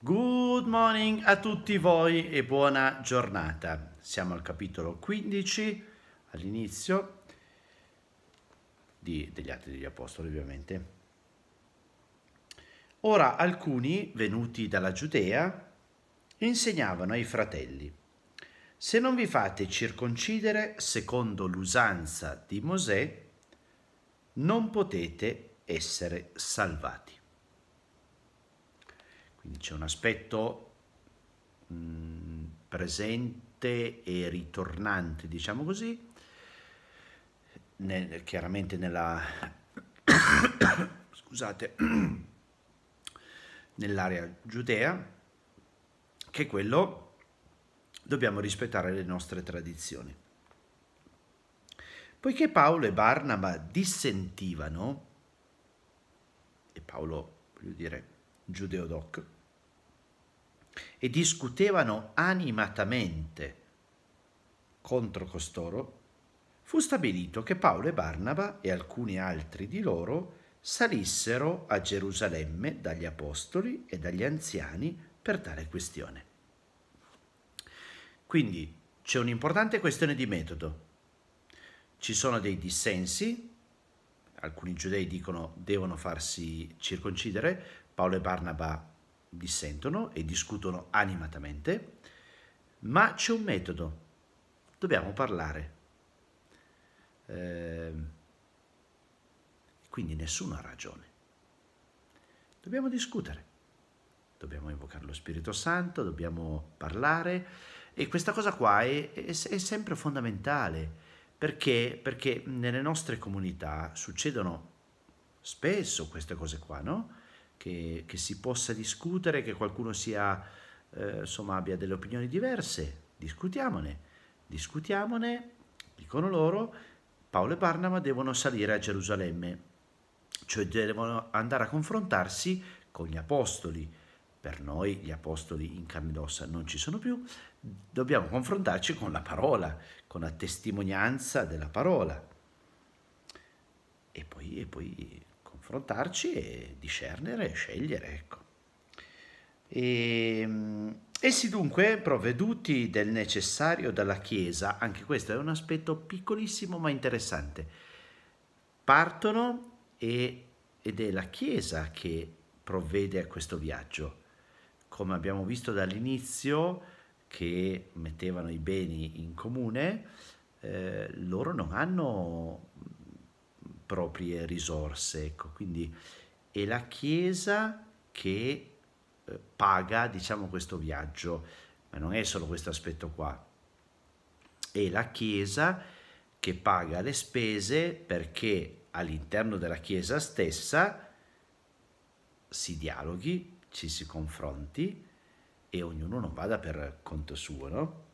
Good morning a tutti voi e buona giornata. Siamo al capitolo 15, all'inizio degli Atti degli Apostoli ovviamente. Ora alcuni, venuti dalla Giudea, insegnavano ai fratelli, se non vi fate circoncidere secondo l'usanza di Mosè, non potete essere salvati c'è un aspetto mh, mm, presente e ritornante, diciamo così, nel, chiaramente nella scusate nell'area giudea che è quello dobbiamo rispettare le nostre tradizioni. Poiché Paolo e Barnaba dissentivano e Paolo, voglio dire, giudeodoc e discutevano animatamente contro costoro, fu stabilito che Paolo e Barnaba e alcuni altri di loro salissero a Gerusalemme dagli apostoli e dagli anziani per tale questione. Quindi c'è un'importante questione di metodo. Ci sono dei dissensi, alcuni giudei dicono devono farsi circoncidere, Paolo e Barnaba dissentono e discutono animatamente, ma c'è un metodo, dobbiamo parlare. Eh, quindi nessuno ha ragione. Dobbiamo discutere, dobbiamo invocare lo Spirito Santo, dobbiamo parlare e questa cosa qua è, è, è sempre fondamentale perché, perché nelle nostre comunità succedono spesso queste cose qua, no? che, che si possa discutere, che qualcuno sia, eh, insomma, abbia delle opinioni diverse, discutiamone, discutiamone, dicono loro, Paolo e Barnaba devono salire a Gerusalemme, cioè devono andare a confrontarsi con gli apostoli. Per noi gli apostoli in carne ed ossa non ci sono più, dobbiamo confrontarci con la parola, con la testimonianza della parola. E poi, e poi confrontarci e discernere e scegliere. Ecco. E, ehm, essi dunque, provveduti del necessario dalla Chiesa, anche questo è un aspetto piccolissimo ma interessante, partono e, ed è la Chiesa che provvede a questo viaggio. Come abbiamo visto dall'inizio, che mettevano i beni in comune, eh, loro non hanno proprie risorse. Ecco. Quindi è la Chiesa che eh, paga diciamo, questo viaggio, ma non è solo questo aspetto qua, è la Chiesa che paga le spese perché all'interno della Chiesa stessa si dialoghi, ci si confronti e ognuno non vada per conto suo, no?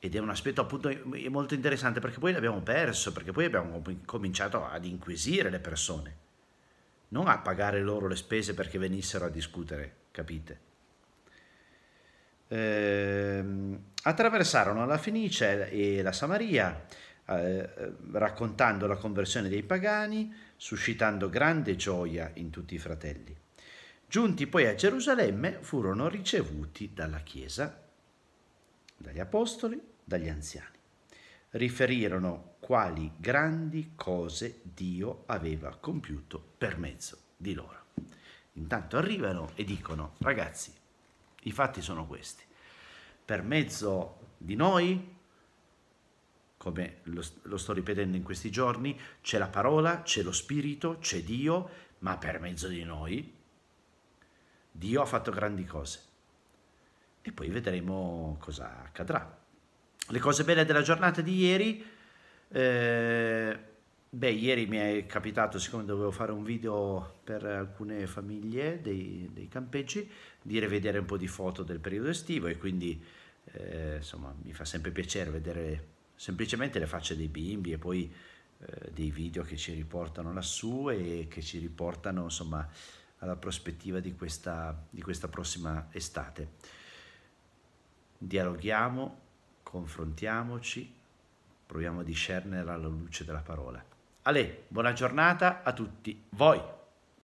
ed è un aspetto appunto molto interessante perché poi l'abbiamo perso, perché poi abbiamo cominciato ad inquisire le persone, non a pagare loro le spese perché venissero a discutere, capite? Eh, attraversarono la Fenice e la Samaria eh, eh, raccontando la conversione dei pagani, suscitando grande gioia in tutti i fratelli. Giunti poi a Gerusalemme furono ricevuti dalla Chiesa dagli apostoli, dagli anziani. Riferirono quali grandi cose Dio aveva compiuto per mezzo di loro. Intanto arrivano e dicono, ragazzi, i fatti sono questi. Per mezzo di noi, come lo, lo sto ripetendo in questi giorni, c'è la parola, c'è lo Spirito, c'è Dio, ma per mezzo di noi Dio ha fatto grandi cose e poi vedremo cosa accadrà. Le cose belle della giornata di ieri, eh, beh ieri mi è capitato, siccome dovevo fare un video per alcune famiglie dei, dei campeggi, di rivedere un po' di foto del periodo estivo e quindi eh, insomma mi fa sempre piacere vedere semplicemente le facce dei bimbi e poi eh, dei video che ci riportano lassù e che ci riportano insomma alla prospettiva di questa, di questa prossima estate dialoghiamo, confrontiamoci, proviamo a discernere alla luce della parola. Ale, buona giornata a tutti voi.